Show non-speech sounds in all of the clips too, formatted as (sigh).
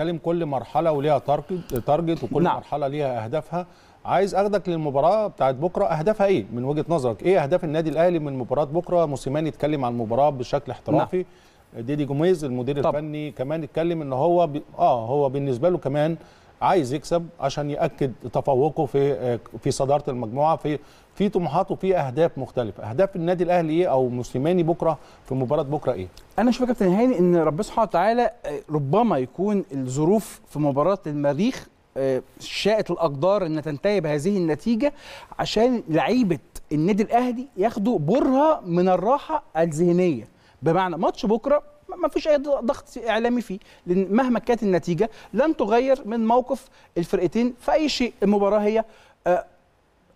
بتتكلم كل مرحله وليها تارجت تارجت وكل نعم. مرحله ليها اهدافها عايز اخدك للمباراه بتاعت بكره اهدافها ايه من وجهه نظرك ايه اهداف النادي الاهلي من مباراه بكره موسيماني اتكلم عن المباراه بشكل احترافي نعم. ديدي جوميز المدير طب. الفني كمان اتكلم ان هو ب... اه هو بالنسبه له كمان عايز يكسب عشان ياكد تفوقه في في صداره المجموعه في في طموحات وفي اهداف مختلفه اهداف النادي الاهلي ايه او موسيماني بكره في مباراه بكره ايه انا شايف يا كابتن هاني ان ربنا سبحانه وتعالى آه، ربما يكون الظروف في مباراه المريخ آه، شاءت الاقدار ان تنتهي بهذه النتيجه عشان لعيبه النادي الاهلي ياخدوا برهه من الراحه الذهنيه بمعنى ماتش بكره ما فيش اي ضغط اعلامي فيه لان مهما كانت النتيجه لن تغير من موقف الفرقتين في اي شيء المباراه هي آه،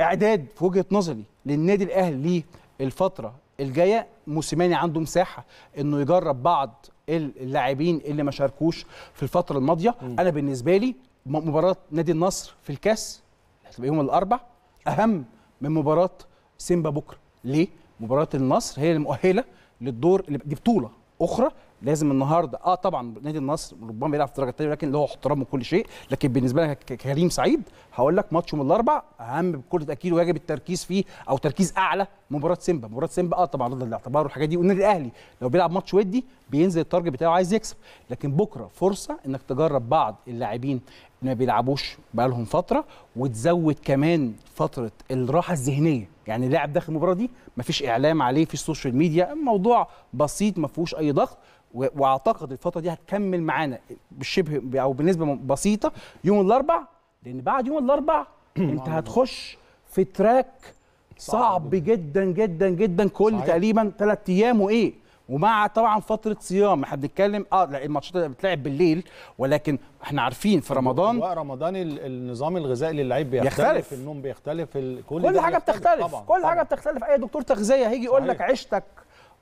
اعداد في وجهه نظري للنادي الاهلي الفتره الجايه موسيماني عنده مساحه انه يجرب بعض اللاعبين اللي ما شاركوش في الفتره الماضيه م. انا بالنسبه لي مباراه نادي النصر في الكاس هتبقى يوم الاربع اهم من مباراه سيمبا بكره ليه مباراه النصر هي المؤهله للدور اللي دي بطوله اخرى لازم النهارده اه طبعا نادي النصر ربما بيلعب في الدرجه الثانيه لكن له احترام كل شيء لكن بالنسبه لك كريم سعيد هقول لك ماتش من الاربع اهم بكل تاكيد ويجب التركيز فيه او تركيز اعلى مباراه سيمبا مباراه سيمبا اه طبعا ضد الاعتبار والحاجات دي والنادي الاهلي لو بيلعب ماتش ودي بينزل التارجت بتاعه عايز يكسب لكن بكره فرصه انك تجرب بعض اللاعبين ما بيلعبوش بقالهم فتره وتزود كمان فتره الراحه الذهنيه يعني اللاعب داخل المباراه دي مفيش اعلام عليه في السوشيال ميديا الموضوع بسيط ما فيهوش اي ضغط واعتقد الفتره دي هتكمل معانا بالشبه او بنسبه بسيطه يوم الاربع لان بعد يوم الاربع (clears throat) انت هتخش في تراك صعب جدا جدا جدا كل صحيح. تقريبا ثلاث ايام وايه ومع طبعا فتره صيام احنا بنتكلم اه لا الماتشات اللي بتلعب بالليل ولكن احنا عارفين في رمضان رمضان النظام الغذائي للعيب بيختلف, بيختلف النوم بيختلف كل, كل حاجه بتختلف طبعًا. كل طبعًا. حاجه بتختلف اي دكتور تغذيه هيجي يقول لك عيشتك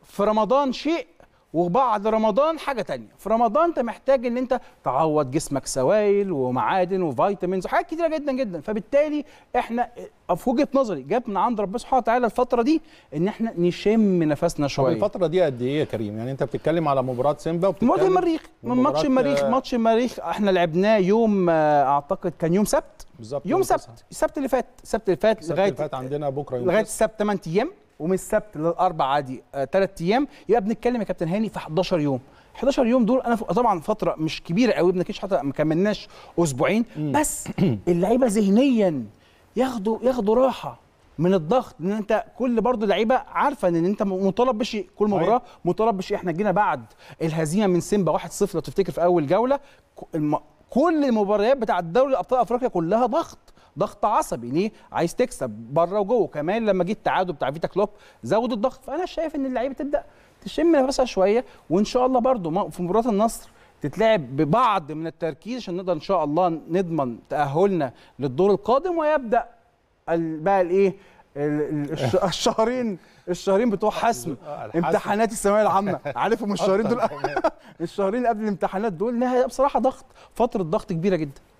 في رمضان شيء وبعد رمضان حاجه تانية في رمضان انت محتاج ان انت تعوض جسمك سوائل ومعادن وفيتامينز وحاجات كتيره جدا جدا فبالتالي احنا في وجهه نظري جت من عند ربنا سبحانه وتعالى الفتره دي ان احنا نشم نفسنا شويه الفتره دي قد ايه يا كريم يعني انت بتتكلم على مباراه سيمبا وبتتكلم ماتش المريخ ماتش المريخ آه، ماتش المريخ احنا لعبناه يوم آه، اعتقد كان يوم سبت بالظبط يوم سبت السبت اللي فات السبت اللي فات السبت لغايه اللي فات عندنا بكره يوم لغايه السبت 8 ايام ومن السبت للاربع عادي ثلاث آه ايام يبقى بنتكلم يا كابتن هاني في 11 يوم 11 يوم دول انا طبعا فتره مش كبيره قوي بنكش حتى ما كملناش اسبوعين بس اللعيبه ذهنيا ياخدوا ياخدوا راحه من الضغط ان انت كل برضه لعيبه عارفه ان انت مطالب بشيء كل مباراه مطالب بشيء احنا جينا بعد الهزيمه من سيمبا 1-0 لو تفتكر في اول جوله كل المباريات بتاع الدوري ابطال افريقيا كلها ضغط ضغط عصبي ليه عايز تكسب بره وجوه كمان لما جه التعادل بتاع فيتا كلوب زود الضغط فانا شايف ان اللعيبه تبدا تشم نفسها شويه وان شاء الله برده في مباراه النصر تتلعب ببعض من التركيز عشان نقدر ان شاء الله نضمن تاهلنا للدور القادم ويبدا بقى الايه (laughs) الشهرين الشهرين بتوع آه، حسم امتحانات الثانويه العامه عارفهم الشهرين دول (laughs) الشهرين قبل الامتحانات دول بصراحه ضغط فتره ضغط كبيره جدا